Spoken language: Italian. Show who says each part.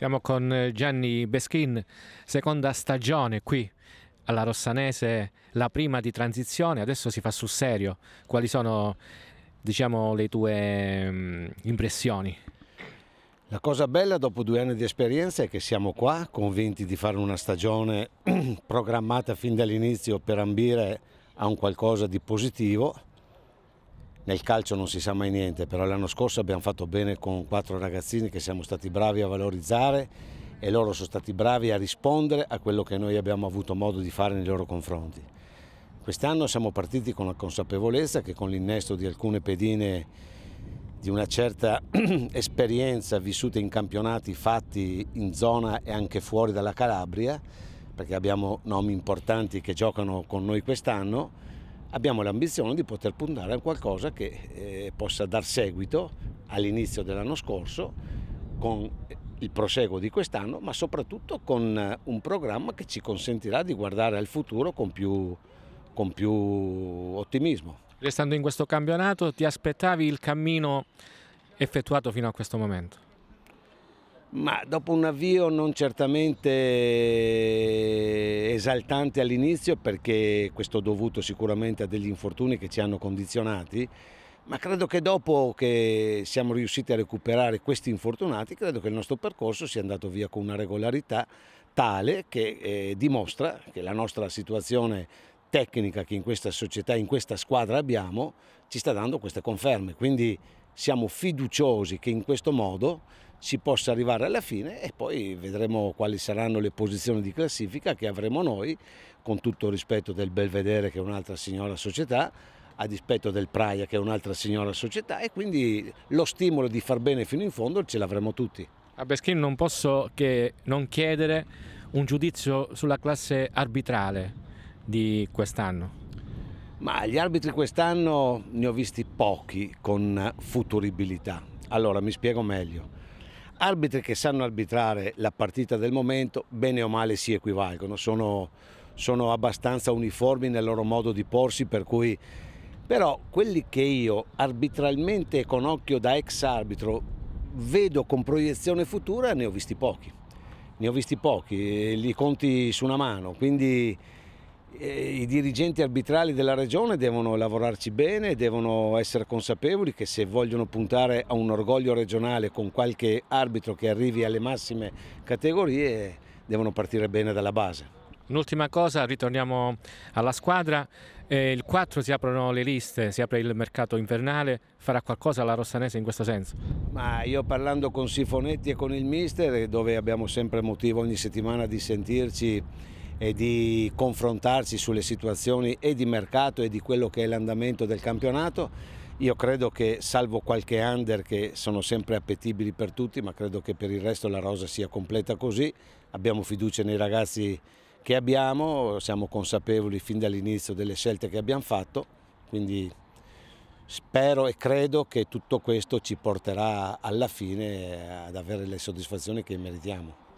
Speaker 1: Siamo con eh, Gianni Beschin, seconda stagione qui alla Rossanese, la prima di transizione, adesso si fa sul serio. Quali sono diciamo, le tue mm, impressioni?
Speaker 2: La cosa bella dopo due anni di esperienza è che siamo qua convinti di fare una stagione programmata fin dall'inizio per ambire a un qualcosa di positivo nel calcio non si sa mai niente, però l'anno scorso abbiamo fatto bene con quattro ragazzini che siamo stati bravi a valorizzare e loro sono stati bravi a rispondere a quello che noi abbiamo avuto modo di fare nei loro confronti. Quest'anno siamo partiti con la consapevolezza che con l'innesto di alcune pedine di una certa esperienza vissuta in campionati fatti in zona e anche fuori dalla Calabria, perché abbiamo nomi importanti che giocano con noi quest'anno, abbiamo l'ambizione di poter puntare a qualcosa che eh, possa dar seguito all'inizio dell'anno scorso con il proseguo di quest'anno, ma soprattutto con eh, un programma che ci consentirà di guardare al futuro con più, con più ottimismo.
Speaker 1: Restando in questo campionato, ti aspettavi il cammino effettuato fino a questo momento?
Speaker 2: Ma dopo un avvio non certamente esaltante all'inizio perché questo dovuto sicuramente a degli infortuni che ci hanno condizionati, ma credo che dopo che siamo riusciti a recuperare questi infortunati, credo che il nostro percorso sia andato via con una regolarità tale che eh, dimostra che la nostra situazione tecnica che in questa società, in questa squadra abbiamo, ci sta dando queste conferme. Quindi siamo fiduciosi che in questo modo si possa arrivare alla fine e poi vedremo quali saranno le posizioni di classifica che avremo noi con tutto il rispetto del Belvedere che è un'altra signora società a dispetto del Praia che è un'altra signora società e quindi lo stimolo di far bene
Speaker 1: fino in fondo ce l'avremo tutti. A Beschin non posso che non chiedere un giudizio sulla classe arbitrale di quest'anno. Ma gli
Speaker 2: arbitri quest'anno ne ho visti pochi con futuribilità. Allora mi spiego meglio arbitri che sanno arbitrare la partita del momento bene o male si equivalgono, sono, sono abbastanza uniformi nel loro modo di porsi per cui però quelli che io arbitralmente con occhio da ex arbitro vedo con proiezione futura ne ho visti pochi, ne ho visti pochi, li conti su una mano, quindi eh, i dirigenti arbitrali della regione devono lavorarci bene, devono essere consapevoli che se vogliono puntare a un orgoglio regionale con qualche arbitro che arrivi alle massime categorie devono partire bene
Speaker 1: dalla base. Un'ultima cosa, ritorniamo alla squadra. Eh, il 4 si aprono le liste, si apre il mercato invernale. Farà qualcosa la Rossanese in questo senso? Ma
Speaker 2: io parlando con Sifonetti e con il mister, dove abbiamo sempre motivo ogni settimana di sentirci e di confrontarsi sulle situazioni e di mercato e di quello che è l'andamento del campionato. Io credo che, salvo qualche under che sono sempre appetibili per tutti, ma credo che per il resto la rosa sia completa così. Abbiamo fiducia nei ragazzi che abbiamo, siamo consapevoli fin dall'inizio delle scelte che abbiamo fatto, quindi spero e credo che tutto questo ci porterà alla fine ad avere le soddisfazioni che meritiamo.